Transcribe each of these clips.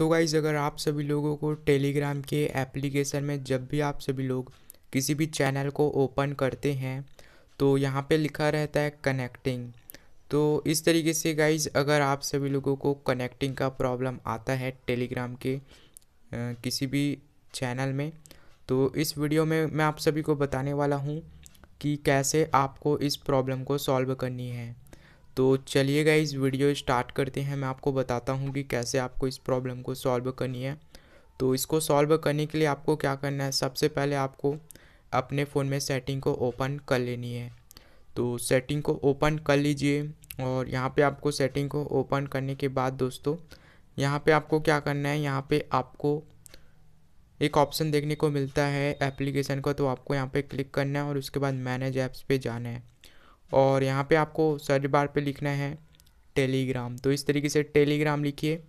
तो गाइज़ अगर आप सभी लोगों को टेलीग्राम के एप्लीकेशन में जब भी आप सभी लोग किसी भी चैनल को ओपन करते हैं तो यहाँ पे लिखा रहता है कनेक्टिंग तो इस तरीके से गाइज अगर आप सभी लोगों को कनेक्टिंग का प्रॉब्लम आता है टेलीग्राम के आ, किसी भी चैनल में तो इस वीडियो में मैं आप सभी को बताने वाला हूँ कि कैसे आपको इस प्रॉब्लम को सॉल्व करनी है तो चलिए गाइज वीडियो स्टार्ट करते हैं मैं आपको बताता हूँ कि कैसे आपको इस प्रॉब्लम को सॉल्व करनी है तो इसको सॉल्व करने के लिए आपको क्या करना है सबसे पहले आपको अपने फ़ोन में सेटिंग को ओपन कर लेनी है तो सेटिंग को ओपन कर लीजिए और यहाँ पे आपको सेटिंग को ओपन करने के बाद दोस्तों यहाँ पे आपको क्या करना है यहाँ पे आपको एक ऑप्शन देखने को मिलता है एप्लीकेशन का तो आपको यहाँ पे क्लिक करना है और उसके बाद मैनेज ऐप्स पे जाना है और यहाँ पे आपको सर्च बार पे लिखना है टेलीग्राम तो इस तरीके से टेलीग्राम लिखिए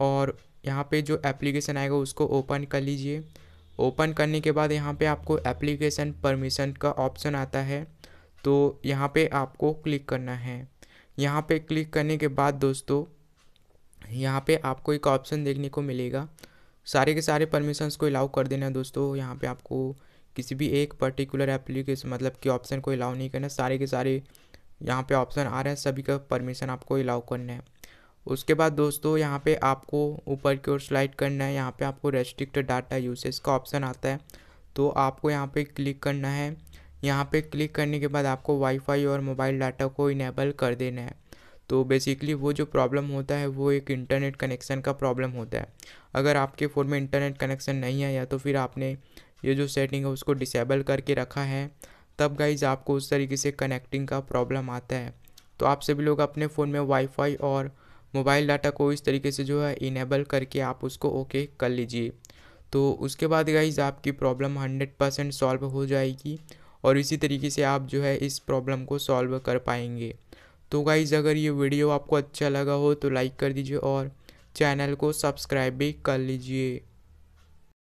और यहाँ पे जो एप्लीकेशन आएगा उसको ओपन कर लीजिए ओपन करने के बाद यहाँ पे आपको एप्लीकेशन परमिशन का ऑप्शन आता है तो यहाँ पे आपको क्लिक करना है यहाँ पे क्लिक करने के बाद दोस्तों यहाँ पे आपको एक ऑप्शन देखने को मिलेगा सारे के सारे परमिशंस को अलाउ कर देना दोस्तों यहाँ पे आपको किसी भी एक पर्टिकुलर एप्लीकेशन मतलब कि ऑप्शन को अलाउ नहीं करना सारे के सारे यहाँ पे ऑप्शन आ रहे हैं सभी का परमिशन आपको अलाउ करना है उसके बाद दोस्तों यहाँ पे आपको ऊपर की ओर स्लाइड करना है यहाँ पे आपको रेस्ट्रिक्ट डाटा यूसेज का ऑप्शन आता है तो आपको यहाँ पे क्लिक करना है यहाँ पे क्लिक करने के बाद आपको वाईफाई और मोबाइल डाटा को इनेबल कर देना है तो बेसिकली वो जो प्रॉब्लम होता है वो एक इंटरनेट कनेक्शन का प्रॉब्लम होता है अगर आपके फ़ोन में इंटरनेट कनेक्शन नहीं है या तो फिर आपने ये जो सेटिंग है उसको डिसेबल करके रखा है तब गाइज आपको उस तरीके से कनेक्टिंग का प्रॉब्लम आता है तो आप सभी लोग अपने फ़ोन में वाईफाई और मोबाइल डाटा को इस तरीके से जो है इनेबल करके आप उसको ओके कर लीजिए तो उसके बाद गाइज आपकी प्रॉब्लम हंड्रेड परसेंट सॉल्व हो जाएगी और इसी तरीके से आप जो है इस प्रॉब्लम को सॉल्व कर पाएंगे तो गाइज़ अगर ये वीडियो आपको अच्छा लगा हो तो लाइक कर दीजिए और चैनल को सब्सक्राइब भी कर लीजिए